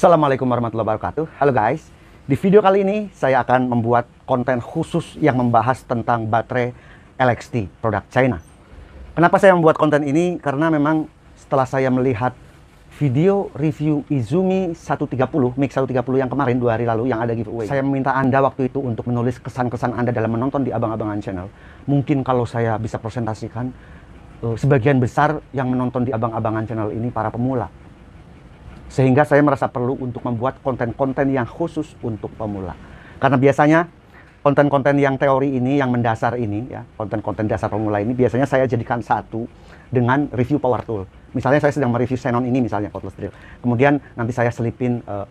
Assalamualaikum warahmatullahi wabarakatuh. Halo guys, di video kali ini saya akan membuat konten khusus yang membahas tentang baterai LXT produk China. Kenapa saya membuat konten ini? Karena memang setelah saya melihat video review Izumi 130, mix 130 yang kemarin dua hari lalu yang ada giveaway. Saya meminta Anda waktu itu untuk menulis kesan-kesan Anda dalam menonton di Abang-Abangan Channel. Mungkin kalau saya bisa presentasikan, eh, sebagian besar yang menonton di Abang-Abangan Channel ini para pemula sehingga saya merasa perlu untuk membuat konten-konten yang khusus untuk pemula. Karena biasanya konten-konten yang teori ini, yang mendasar ini, ya konten-konten dasar pemula ini biasanya saya jadikan satu dengan review power tool. Misalnya saya sedang mereview Xenon ini misalnya cordless Drill. Kemudian nanti saya selipin uh,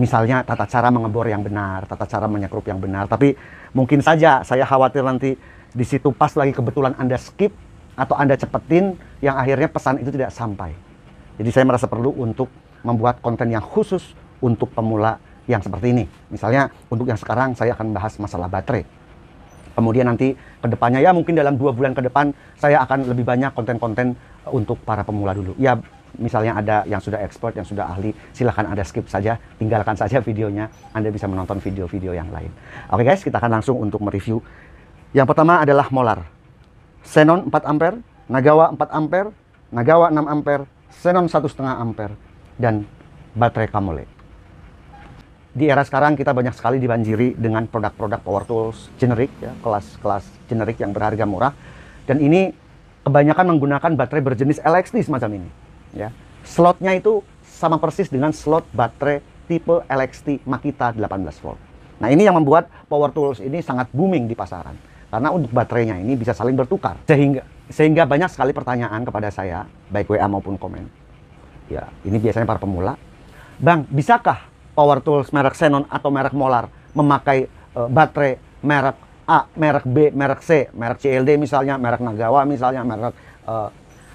misalnya tata cara mengebor yang benar, tata cara menyekrup yang benar. Tapi mungkin saja saya khawatir nanti di situ pas lagi kebetulan Anda skip atau Anda cepetin yang akhirnya pesan itu tidak sampai. Jadi saya merasa perlu untuk membuat konten yang khusus untuk pemula yang seperti ini. Misalnya untuk yang sekarang saya akan bahas masalah baterai. Kemudian nanti ke depannya, ya mungkin dalam dua bulan ke depan saya akan lebih banyak konten-konten eh, untuk para pemula dulu. Ya misalnya ada yang sudah expert, yang sudah ahli, silahkan Anda skip saja, tinggalkan saja videonya, Anda bisa menonton video-video yang lain. Oke guys, kita akan langsung untuk mereview. Yang pertama adalah molar. Xenon 4 ampere, Nagawa 4 ampere, Nagawa 6 ampere, Xenon 1,5 ampere, dan baterai kamu Kamole. Di era sekarang kita banyak sekali dibanjiri dengan produk-produk power tools generik, ya, kelas-kelas generik yang berharga murah. Dan ini kebanyakan menggunakan baterai berjenis LXT semacam ini. Ya. Slotnya itu sama persis dengan slot baterai tipe LXT Makita 18 volt. Nah ini yang membuat power tools ini sangat booming di pasaran. Karena untuk baterainya ini bisa saling bertukar. Sehingga, sehingga banyak sekali pertanyaan kepada saya, baik WA maupun komen ya ini biasanya para pemula. Bang, bisakah power tools merek Xenon atau merek Molar memakai uh, baterai merek A, merek B, merek C, merek CLD misalnya, merek Nagawa misalnya, merek uh,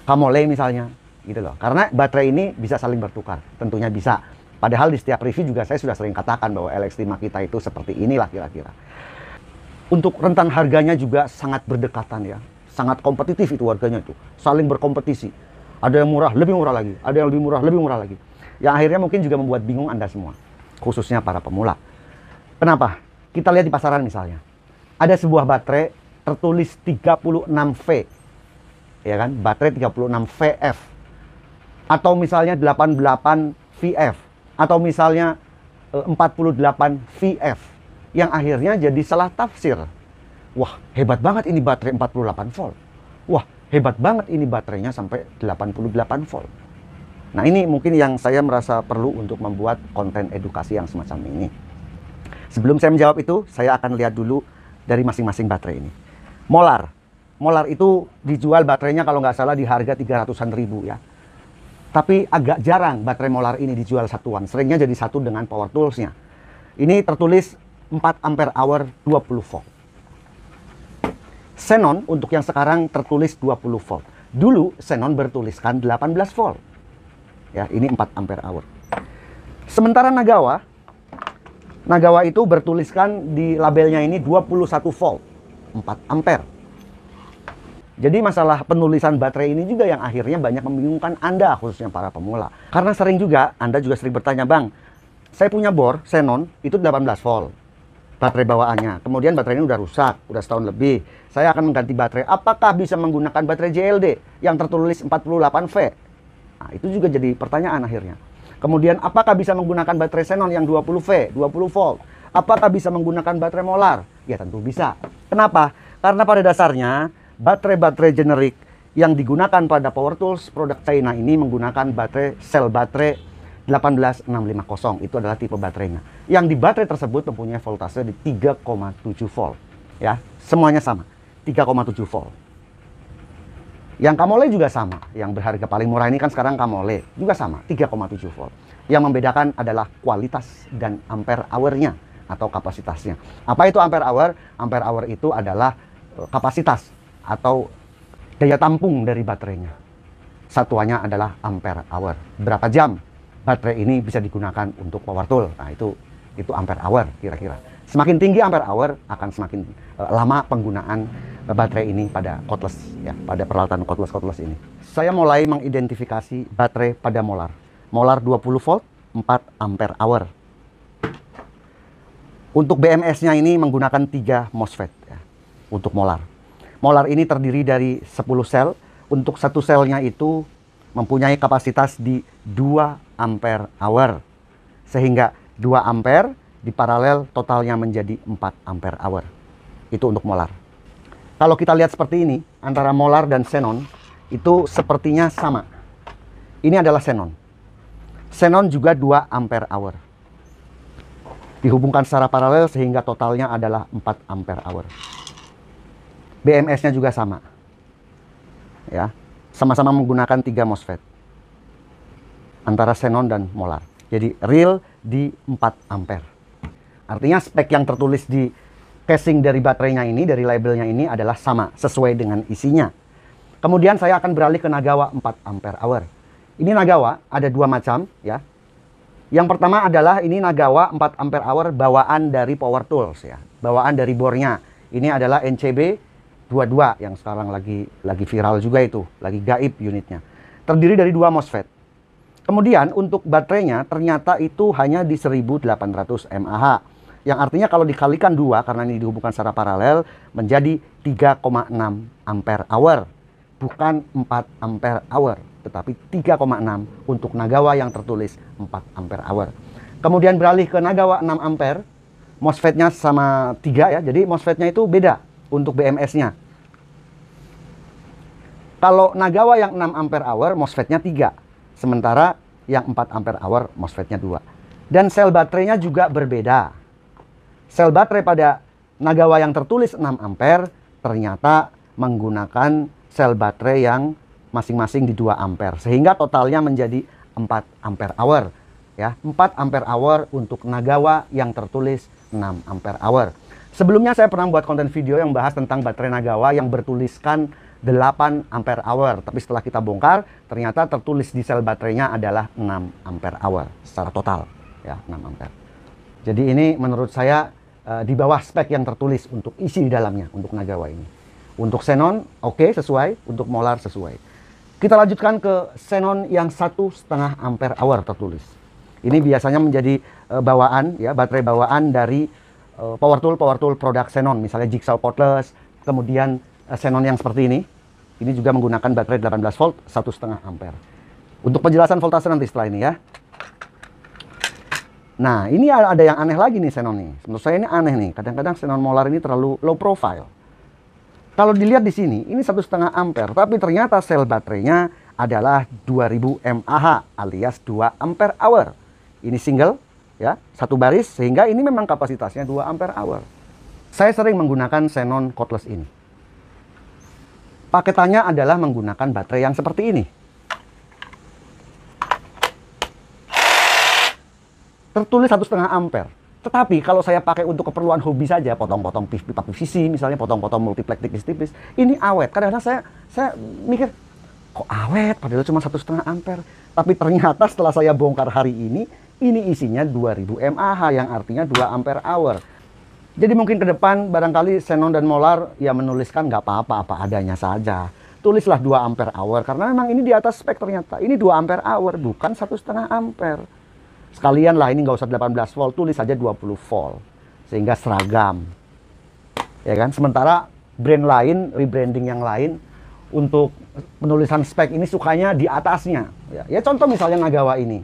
Kamole misalnya, gitu loh. Karena baterai ini bisa saling bertukar, tentunya bisa. Padahal di setiap review juga saya sudah sering katakan bahwa LX5 kita itu seperti inilah kira-kira. Untuk rentang harganya juga sangat berdekatan ya, sangat kompetitif itu warganya itu, saling berkompetisi ada yang murah, lebih murah lagi. Ada yang lebih murah, lebih murah lagi. Yang akhirnya mungkin juga membuat bingung Anda semua, khususnya para pemula. Kenapa? Kita lihat di pasaran misalnya. Ada sebuah baterai tertulis 36V. Ya kan? Baterai 36VF. Atau misalnya 88VF. Atau misalnya 48VF. Eh, yang akhirnya jadi salah tafsir. Wah, hebat banget ini baterai 48 volt. Wah, hebat banget ini baterainya sampai 88 volt. Nah ini mungkin yang saya merasa perlu untuk membuat konten edukasi yang semacam ini. Sebelum saya menjawab itu, saya akan lihat dulu dari masing-masing baterai ini. Molar. Molar itu dijual baterainya kalau nggak salah di harga 300-an ribu ya. Tapi agak jarang baterai molar ini dijual satuan. Seringnya jadi satu dengan power toolsnya. Ini tertulis 4 ampere hour 20 volt. Xenon untuk yang sekarang tertulis 20 volt. Dulu xenon bertuliskan 18 volt. Ya, ini 4 ampere hour. Sementara Nagawa Nagawa itu bertuliskan di labelnya ini 21 volt, 4 ampere. Jadi masalah penulisan baterai ini juga yang akhirnya banyak membingungkan Anda khususnya para pemula. Karena sering juga Anda juga sering bertanya, "Bang, saya punya bor xenon itu 18 volt baterai bawaannya. Kemudian baterai ini udah rusak, udah setahun lebih. Saya akan mengganti baterai. Apakah bisa menggunakan baterai JLD yang tertulis 48V? Nah, itu juga jadi pertanyaan akhirnya. Kemudian apakah bisa menggunakan baterai xenon yang 20V, 20 volt? Apakah bisa menggunakan baterai molar? Ya tentu bisa. Kenapa? Karena pada dasarnya baterai-baterai generik yang digunakan pada power tools produk China ini menggunakan baterai sel baterai 18650. Itu adalah tipe baterainya yang di baterai tersebut mempunyai voltase di 3,7 volt. Ya, semuanya sama, 3,7 volt. Yang Kamole juga sama, yang berharga paling murah ini kan sekarang Kamole juga sama, 3,7 volt. Yang membedakan adalah kualitas dan ampere hour atau kapasitasnya. Apa itu ampere hour? Ampere hour itu adalah eh, kapasitas atau daya tampung dari baterainya. Satuannya adalah ampere hour. Berapa jam baterai ini bisa digunakan untuk power tool? Nah, itu itu ampere hour kira-kira. Semakin tinggi ampere hour akan semakin uh, lama penggunaan uh, baterai ini pada cordless ya, pada peralatan cordless cordless ini. Saya mulai mengidentifikasi baterai pada molar. Molar 20 volt 4 ampere hour. Untuk BMS-nya ini menggunakan 3 MOSFET ya, untuk molar. Molar ini terdiri dari 10 sel. Untuk satu selnya itu mempunyai kapasitas di 2 ampere hour. Sehingga 2 ampere di paralel totalnya menjadi 4 ampere hour. Itu untuk molar. Kalau kita lihat seperti ini, antara molar dan xenon itu sepertinya sama. Ini adalah xenon. Xenon juga 2 ampere hour. Dihubungkan secara paralel sehingga totalnya adalah 4 ampere hour. BMS-nya juga sama. Ya, sama-sama menggunakan tiga MOSFET antara xenon dan molar. Jadi real di 4 ampere. Artinya spek yang tertulis di casing dari baterainya ini, dari labelnya ini adalah sama, sesuai dengan isinya. Kemudian saya akan beralih ke Nagawa 4 ampere hour. Ini Nagawa ada dua macam ya. Yang pertama adalah ini Nagawa 4 ampere hour bawaan dari power tools ya. Bawaan dari bornya. Ini adalah NCB 22 yang sekarang lagi lagi viral juga itu, lagi gaib unitnya. Terdiri dari dua MOSFET. Kemudian untuk baterainya ternyata itu hanya di 1800 mAh. Yang artinya kalau dikalikan dua karena ini dihubungkan secara paralel menjadi 3,6 ampere hour. Bukan 4 ampere hour, tetapi 3,6 untuk Nagawa yang tertulis 4 ampere hour. Kemudian beralih ke Nagawa 6 ampere, mosfetnya sama 3 ya. Jadi mosfetnya itu beda untuk BMS-nya. Kalau Nagawa yang 6 ampere hour, mosfetnya nya 3. Sementara yang 4 ampere hour MOSFET-nya 2. Dan sel baterainya juga berbeda. Sel baterai pada Nagawa yang tertulis 6 ampere ternyata menggunakan sel baterai yang masing-masing di 2 ampere sehingga totalnya menjadi 4 ampere hour ya 4 ampere hour untuk Nagawa yang tertulis 6 ampere hour. Sebelumnya saya pernah buat konten video yang bahas tentang baterai Nagawa yang bertuliskan 8 ampere hour. Tapi setelah kita bongkar, ternyata tertulis di sel baterainya adalah 6 ampere hour secara total. Ya, 6 ampere. Jadi ini menurut saya uh, di bawah spek yang tertulis untuk isi di dalamnya, untuk Nagawa ini. Untuk xenon, oke okay, sesuai. Untuk molar, sesuai. Kita lanjutkan ke xenon yang satu setengah ampere hour tertulis. Ini biasanya menjadi uh, bawaan, ya baterai bawaan dari uh, power tool, power tool produk xenon, misalnya jigsaw potless, kemudian xenon yang seperti ini, ini juga menggunakan baterai 18 volt 1,5 ampere. Untuk penjelasan voltase nanti setelah ini ya. Nah, ini ada yang aneh lagi nih xenon nih. Menurut saya ini aneh nih. Kadang-kadang xenon molar ini terlalu low profile. Kalau dilihat di sini, ini 1,5 ampere, tapi ternyata sel baterainya adalah 2000 mAh alias 2 ampere hour. Ini single ya, satu baris sehingga ini memang kapasitasnya 2 ampere hour. Saya sering menggunakan xenon cordless ini. Paketannya adalah menggunakan baterai yang seperti ini. Tertulis satu setengah ampere. Tetapi kalau saya pakai untuk keperluan hobi saja, potong-potong pipa PVC, misalnya potong-potong multiplex tipis-tipis, ini awet. Kadang-kadang saya saya mikir, kok awet padahal cuma satu setengah ampere. Tapi ternyata setelah saya bongkar hari ini, ini isinya 2000 mAh yang artinya 2 ampere hour. Jadi mungkin ke depan barangkali Senon dan Molar ya menuliskan nggak apa-apa apa adanya saja. Tulislah 2 ampere hour karena memang ini di atas spek ternyata. Ini 2 ampere hour bukan satu setengah ampere. Sekalian lah ini nggak usah 18 volt, tulis saja 20 volt sehingga seragam. Ya kan? Sementara brand lain, rebranding yang lain untuk penulisan spek ini sukanya di atasnya. Ya, ya contoh misalnya Nagawa ini.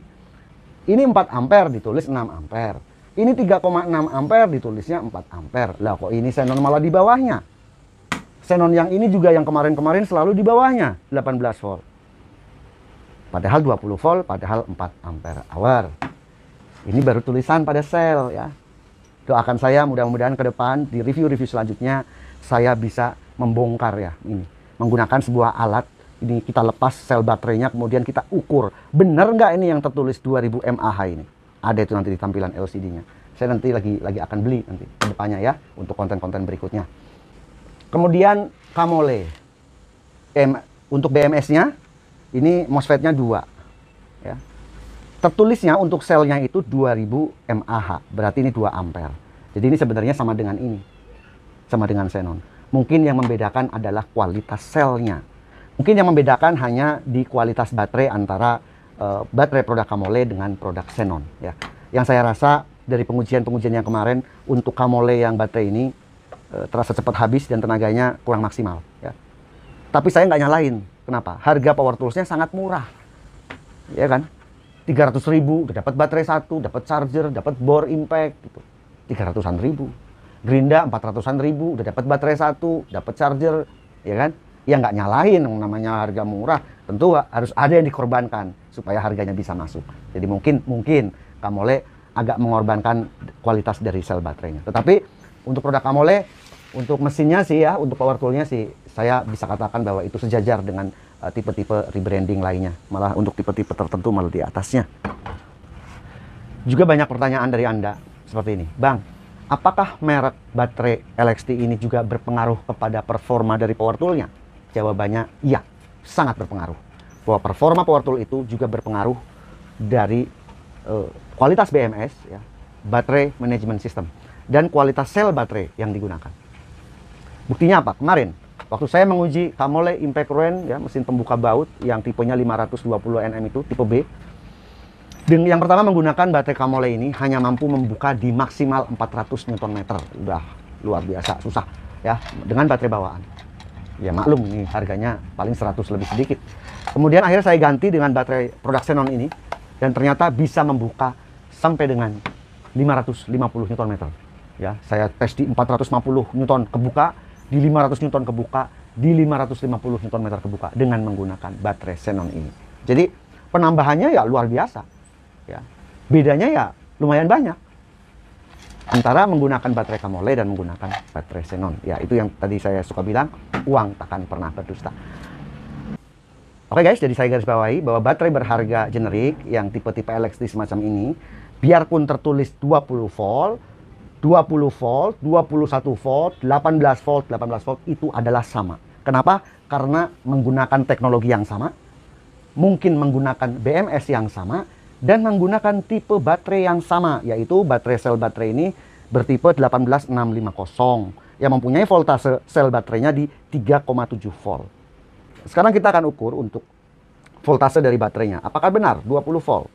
Ini 4 ampere ditulis 6 ampere ini 3,6 ampere ditulisnya 4 ampere. Lah kok ini xenon malah di bawahnya? Xenon yang ini juga yang kemarin-kemarin selalu di bawahnya 18 volt. Padahal 20 volt, padahal 4 ampere hour. Ini baru tulisan pada sel ya. Doakan saya mudah-mudahan ke depan di review-review selanjutnya saya bisa membongkar ya ini. Menggunakan sebuah alat ini kita lepas sel baterainya kemudian kita ukur benar nggak ini yang tertulis 2000 mAh ini ada itu nanti di tampilan LCD-nya. Saya nanti lagi lagi akan beli nanti kedepannya ya untuk konten-konten berikutnya. Kemudian Kamole. M, untuk BMS-nya ini MOSFET-nya 2. Ya. Tertulisnya untuk selnya itu 2000 mAh, berarti ini 2 ampere. Jadi ini sebenarnya sama dengan ini. Sama dengan xenon. Mungkin yang membedakan adalah kualitas selnya. Mungkin yang membedakan hanya di kualitas baterai antara Eh, baterai produk Kamole dengan produk Xenon ya. Yang saya rasa dari pengujian-pengujian yang kemarin untuk Kamole yang baterai ini uh, terasa cepat habis dan tenaganya kurang maksimal ya. Tapi saya nggak nyalain. Kenapa? Harga power toolsnya sangat murah. Ya kan? 300.000 ribu, dapat baterai satu, dapat charger, dapat bor impact gitu. 300-an ribu. Gerinda 400-an ribu, udah dapat baterai satu, dapat charger, ya kan? Ya nggak nyalain, namanya harga murah, tentu harus ada yang dikorbankan supaya harganya bisa masuk. Jadi mungkin mungkin Kamole agak mengorbankan kualitas dari sel baterainya. Tetapi untuk produk Kamole, untuk mesinnya sih ya, untuk power toolnya sih saya bisa katakan bahwa itu sejajar dengan eh, tipe-tipe uh, rebranding lainnya. Malah untuk tipe-tipe tertentu malah di atasnya. Juga banyak pertanyaan dari Anda seperti ini. Bang, apakah merek baterai LXT ini juga berpengaruh kepada performa dari power toolnya? Jawabannya iya, sangat berpengaruh bahwa performa power tool itu juga berpengaruh dari uh, kualitas BMS, ya, baterai management system, dan kualitas sel baterai yang digunakan. Buktinya apa? Kemarin, waktu saya menguji Kamole Impact Run, ya, mesin pembuka baut yang tipenya 520 nm itu, tipe B, dengan yang pertama menggunakan baterai Kamole ini hanya mampu membuka di maksimal 400 Nm. Udah luar biasa, susah ya dengan baterai bawaan. Ya maklum nih harganya paling 100 lebih sedikit. Kemudian akhirnya saya ganti dengan baterai produk Xenon ini dan ternyata bisa membuka sampai dengan 550 Nm. Ya, saya tes di 450 Newton kebuka, di 500 Newton kebuka, di 550 Nm kebuka dengan menggunakan baterai xenon ini. Jadi penambahannya ya luar biasa. Ya. Bedanya ya lumayan banyak antara menggunakan baterai Kamole dan menggunakan baterai xenon. Ya, itu yang tadi saya suka bilang, uang takkan pernah berdusta. Oke okay guys, jadi saya garis bawahi bahwa baterai berharga generik yang tipe-tipe LXD semacam ini, biarpun tertulis 20 volt, 20 volt, 21 volt, 18 volt, 18 volt itu adalah sama. Kenapa? Karena menggunakan teknologi yang sama, mungkin menggunakan BMS yang sama, dan menggunakan tipe baterai yang sama, yaitu baterai sel baterai ini bertipe 18650 yang mempunyai voltase sel baterainya di 3,7 volt. Sekarang kita akan ukur untuk voltase dari baterainya. Apakah benar 20 volt?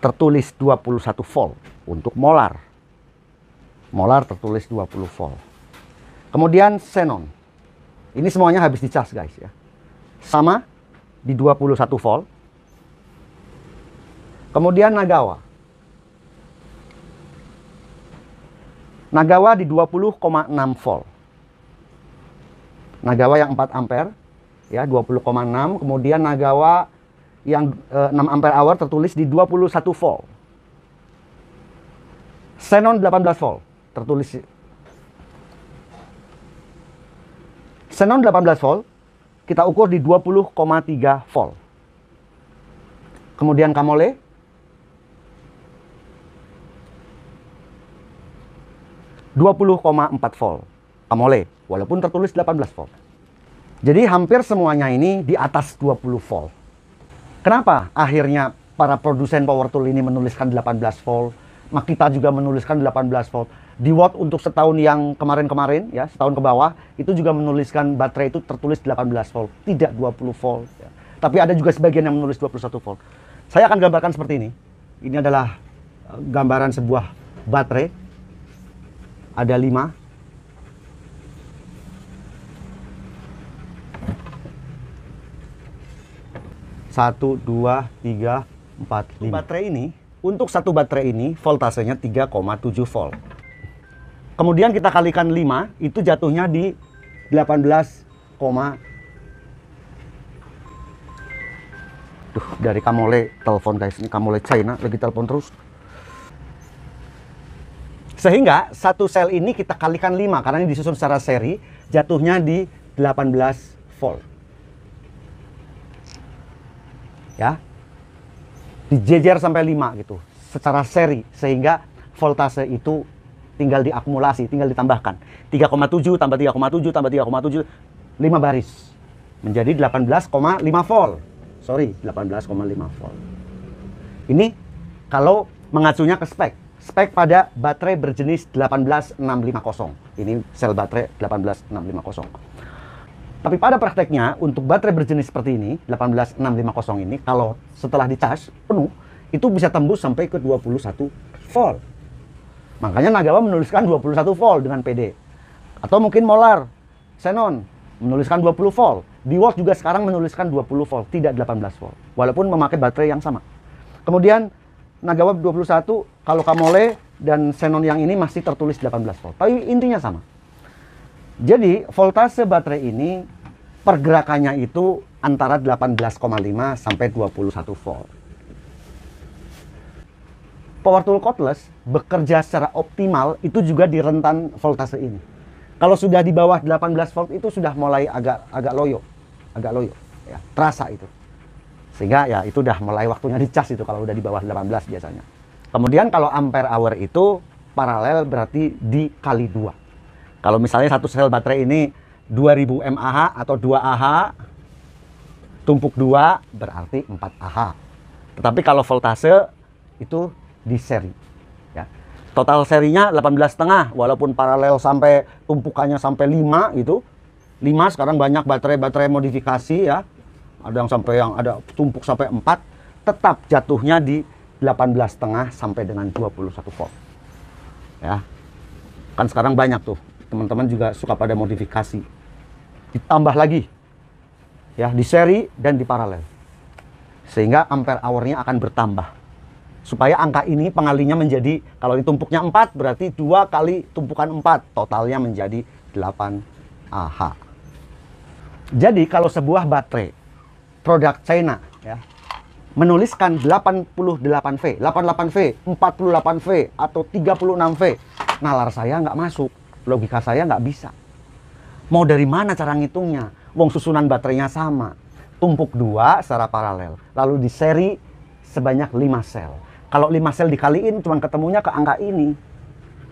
Tertulis 21 volt untuk molar. Molar tertulis 20 volt. Kemudian xenon. Ini semuanya habis dicas guys ya. Sama di 21 volt. Kemudian Nagawa. Nagawa di 20,6 volt. Nagawa yang 4 ampere ya 20,6 kemudian Nagawa yang e, eh, 6 ampere hour tertulis di 21 volt. Xenon 18 volt tertulis Xenon 18 volt kita ukur di 20,3 volt. Kemudian Kamole dua puluh koma empat volt. AMOLED walaupun tertulis 18 volt. Jadi hampir semuanya ini di atas 20 volt. Kenapa akhirnya para produsen power tool ini menuliskan 18 volt? Makita juga menuliskan 18 volt. Di Watt untuk setahun yang kemarin-kemarin ya, setahun ke bawah itu juga menuliskan baterai itu tertulis 18 volt, tidak 20 volt ya. Tapi ada juga sebagian yang menulis 21 volt. Saya akan gambarkan seperti ini. Ini adalah eh, gambaran sebuah baterai. Ada 5 1, 2, 3, 4, 5. Baterai ini, untuk satu baterai ini, voltasenya 3,7 volt. Kemudian kita kalikan 5, itu jatuhnya di 18, Duh, dari Kamole telepon guys. Ini Kamole China lagi telepon terus. Sehingga satu sel ini kita kalikan 5 karena ini disusun secara seri, jatuhnya di 18 volt. ya dijejer sampai 5 gitu secara seri sehingga voltase itu tinggal diakumulasi, tinggal ditambahkan. 3,7 tambah 3,7 tambah 3,7 5 baris menjadi 18,5 volt. Sorry, 18,5 volt. Ini kalau mengacunya ke spek. Spek pada baterai berjenis 18650. Ini sel baterai 18650. Tapi pada prakteknya, untuk baterai berjenis seperti ini, 18650 ini, kalau setelah dicas penuh, itu bisa tembus sampai ke 21 volt. Makanya Nagawa menuliskan 21 volt dengan PD. Atau mungkin Molar, Xenon, menuliskan 20 volt. Dewalt juga sekarang menuliskan 20 volt, tidak 18 volt. Walaupun memakai baterai yang sama. Kemudian Nagawa 21, kalau Kamole dan Xenon yang ini masih tertulis 18 volt. Tapi intinya sama. Jadi voltase baterai ini pergerakannya itu antara 18,5 sampai 21 volt. Power tool cordless bekerja secara optimal itu juga di rentan voltase ini. Kalau sudah di bawah 18 volt itu sudah mulai agak agak loyo, agak loyo, ya, terasa itu. Sehingga ya itu udah mulai waktunya dicas itu kalau udah di bawah 18 biasanya. Kemudian kalau ampere hour itu paralel berarti dikali dua. Kalau misalnya satu sel baterai ini 2000 mAh atau 2 Ah, tumpuk 2 berarti 4 Ah. Tetapi kalau voltase itu di seri. Ya. Total serinya 18,5 walaupun paralel sampai tumpukannya sampai 5 itu 5 sekarang banyak baterai-baterai modifikasi ya. Ada yang sampai yang ada tumpuk sampai 4 tetap jatuhnya di 18,5 sampai dengan 21 volt. Ya. Kan sekarang banyak tuh teman-teman juga suka pada modifikasi. Ditambah lagi ya di seri dan di paralel. Sehingga ampere hournya akan bertambah. Supaya angka ini pengalinya menjadi kalau ini tumpuknya 4 berarti dua kali tumpukan 4 totalnya menjadi 8 AH. Jadi kalau sebuah baterai produk China ya menuliskan 88V, 88V, 48V atau 36V, nalar saya nggak masuk logika saya nggak bisa. Mau dari mana cara ngitungnya? Wong susunan baterainya sama. Tumpuk dua secara paralel. Lalu di seri sebanyak lima sel. Kalau lima sel dikaliin cuma ketemunya ke angka ini.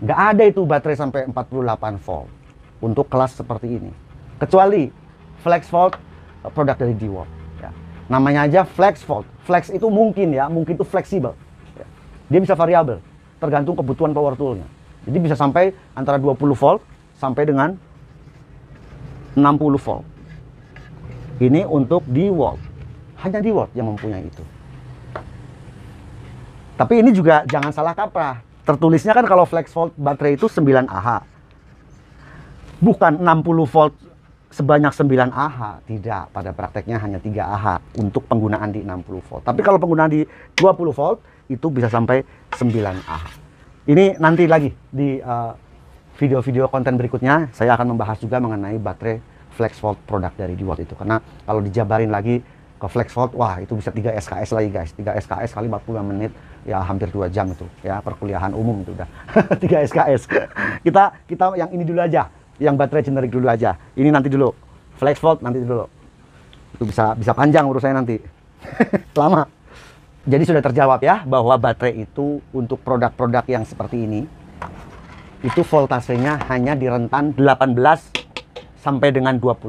Nggak ada itu baterai sampai 48 volt untuk kelas seperti ini. Kecuali flex volt eh, produk dari DeWalt. Ya. Namanya aja flex volt. Flex itu mungkin ya, mungkin itu fleksibel. Ya. Dia bisa variabel, tergantung kebutuhan power toolnya. Jadi bisa sampai antara 20 volt sampai dengan 60 volt. Ini untuk di volt. Hanya di volt yang mempunyai itu. Tapi ini juga jangan salah kaprah. Tertulisnya kan kalau flex volt baterai itu 9 Ah. Bukan 60 volt sebanyak 9 Ah, tidak. Pada prakteknya hanya 3 Ah untuk penggunaan di 60 volt. Tapi kalau penggunaan di 20 volt itu bisa sampai 9 Ah. Ini nanti lagi di eh, video-video uh, konten berikutnya saya akan membahas juga mengenai baterai FlexVolt produk dari Dewalt itu karena kalau dijabarin lagi ke FlexVolt wah itu bisa 3 SKS lagi guys. 3 SKS kali 45 menit ya hampir 2 jam itu ya perkuliahan umum itu udah 3 SKS. kita kita yang ini dulu aja, yang baterai generik dulu aja. Ini nanti dulu. FlexVolt nanti dulu. Itu bisa bisa panjang urusannya nanti. Lama. Jadi sudah terjawab ya bahwa baterai itu untuk produk-produk yang seperti ini itu voltasenya hanya di rentan 18 sampai dengan 21.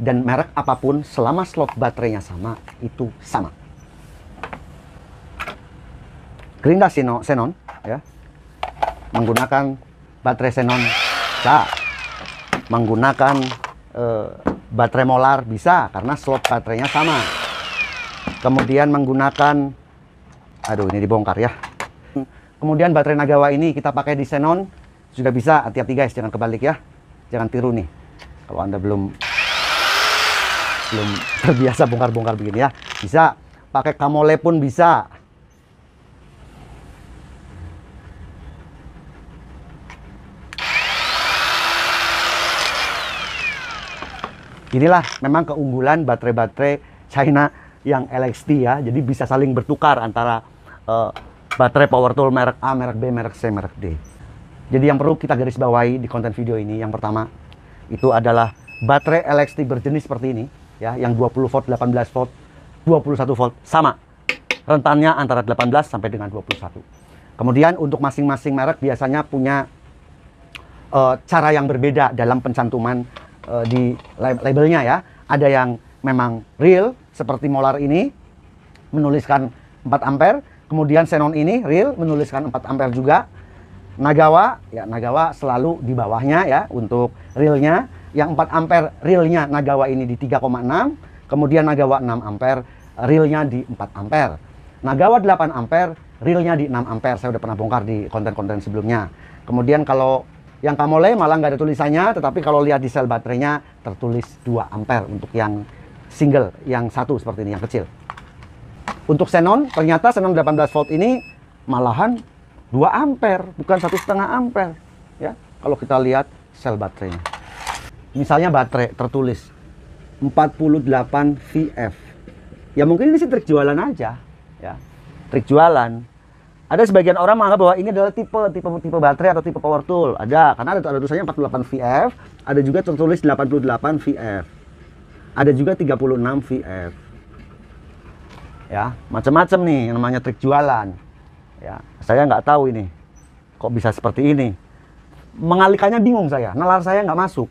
Dan merek apapun selama slot baterainya sama itu sama. Gerinda Sino, Xenon ya menggunakan baterai senon bisa menggunakan eh, baterai molar bisa karena slot baterainya sama kemudian menggunakan aduh ini dibongkar ya kemudian baterai Nagawa ini kita pakai di Xenon sudah bisa hati-hati guys jangan kebalik ya jangan tiru nih kalau anda belum belum terbiasa bongkar-bongkar begini ya bisa pakai kamole pun bisa inilah memang keunggulan baterai-baterai China yang LXT ya. Jadi bisa saling bertukar antara uh, baterai power tool merek A, merek B, merek C, merek D. Jadi yang perlu kita garis bawahi di konten video ini yang pertama itu adalah baterai LXT berjenis seperti ini ya, yang 20 volt, 18 volt, 21 volt sama rentannya antara 18 sampai dengan 21. Kemudian untuk masing-masing merek biasanya punya uh, cara yang berbeda dalam pencantuman uh, di labelnya ya. Ada yang memang real seperti molar ini menuliskan 4 ampere, kemudian xenon ini real menuliskan 4 ampere juga. Nagawa, ya Nagawa selalu di bawahnya ya untuk realnya. Yang 4 ampere realnya Nagawa ini di 3,6, kemudian Nagawa 6 ampere realnya di 4 ampere. Nagawa 8 ampere realnya di 6 ampere. Saya udah pernah bongkar di konten-konten sebelumnya. Kemudian kalau yang Kamole malah nggak ada tulisannya, tetapi kalau lihat di sel baterainya tertulis 2 ampere untuk yang single yang satu seperti ini yang kecil untuk xenon ternyata xenon 18 volt ini malahan 2 ampere bukan satu setengah ampere ya kalau kita lihat sel baterainya misalnya baterai tertulis 48 VF ya mungkin ini sih trik jualan aja ya trik jualan ada sebagian orang menganggap bahwa ini adalah tipe tipe tipe baterai atau tipe power tool ada karena ada, ada tulisannya 48 VF ada juga tertulis 88 VF ada juga 36 VF. Ya, macam-macam nih yang namanya trik jualan. Ya, saya nggak tahu ini. Kok bisa seperti ini? Mengalikannya bingung saya. Nalar saya nggak masuk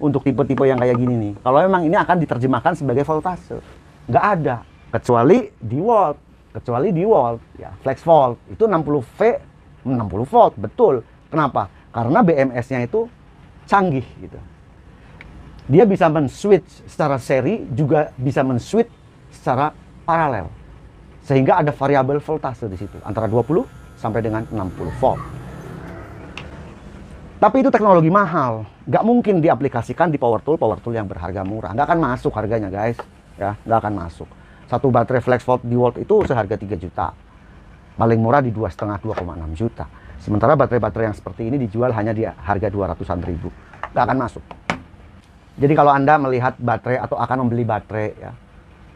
untuk tipe-tipe yang kayak gini nih. Kalau memang ini akan diterjemahkan sebagai voltase. Nggak ada. Kecuali di volt. Kecuali di volt. Ya, flex volt. Itu 60 V, 60 volt. Betul. Kenapa? Karena BMS-nya itu canggih gitu. Dia bisa men-switch secara seri, juga bisa men-switch secara paralel. Sehingga ada variabel voltase di situ, antara 20 sampai dengan 60 volt. Tapi itu teknologi mahal, nggak mungkin diaplikasikan di power tool, power tool yang berharga murah. Nggak akan masuk harganya guys, ya nggak akan masuk. Satu baterai flex volt di volt itu seharga 3 juta. Paling murah di 2,5 2,6 juta. Sementara baterai-baterai yang seperti ini dijual hanya di harga 200-an ribu. Nggak akan masuk. Jadi kalau Anda melihat baterai atau akan membeli baterai ya,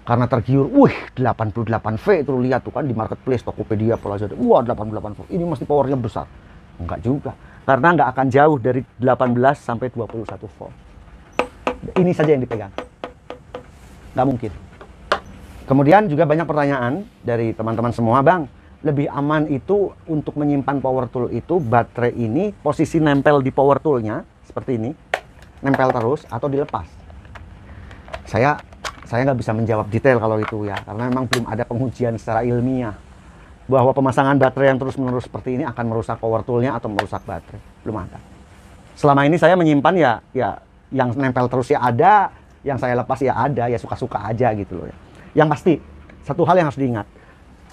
karena tergiur, wih 88V itu lihat tuh kan di marketplace Tokopedia jadi, wah 88V ini mesti powernya besar. Enggak juga, karena enggak akan jauh dari 18 sampai 21 volt. Ini saja yang dipegang. Nggak mungkin. Kemudian juga banyak pertanyaan dari teman-teman semua, Bang, lebih aman itu untuk menyimpan power tool itu baterai ini posisi nempel di power toolnya seperti ini nempel terus atau dilepas? Saya saya nggak bisa menjawab detail kalau itu ya, karena memang belum ada pengujian secara ilmiah bahwa pemasangan baterai yang terus-menerus seperti ini akan merusak power toolnya atau merusak baterai. Belum ada. Selama ini saya menyimpan ya ya yang nempel terus ya ada, yang saya lepas ya ada, ya suka-suka aja gitu loh ya. Yang pasti satu hal yang harus diingat,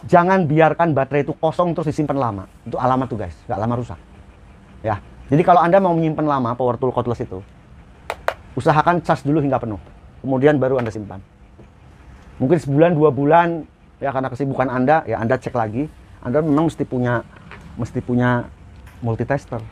jangan biarkan baterai itu kosong terus disimpan lama. Itu alamat tuh guys, nggak lama rusak. Ya. Jadi kalau Anda mau menyimpan lama power tool cordless itu, usahakan charge dulu hingga penuh. Kemudian baru Anda simpan. Mungkin sebulan, dua bulan, ya karena kesibukan Anda, ya Anda cek lagi. Anda memang mesti punya mesti punya multitester.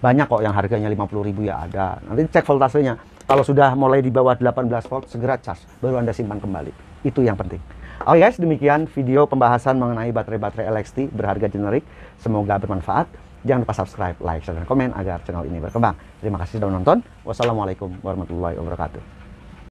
Banyak kok yang harganya puluh ribu ya ada. Nanti cek voltasenya. Kalau sudah mulai di bawah 18 volt, segera charge, Baru Anda simpan kembali. Itu yang penting. Oke oh guys, ya, demikian video pembahasan mengenai baterai-baterai LXT berharga generik. Semoga bermanfaat. Jangan lupa subscribe, like, share, dan komen agar channel ini berkembang. Terima kasih sudah menonton. Wassalamualaikum warahmatullahi wabarakatuh.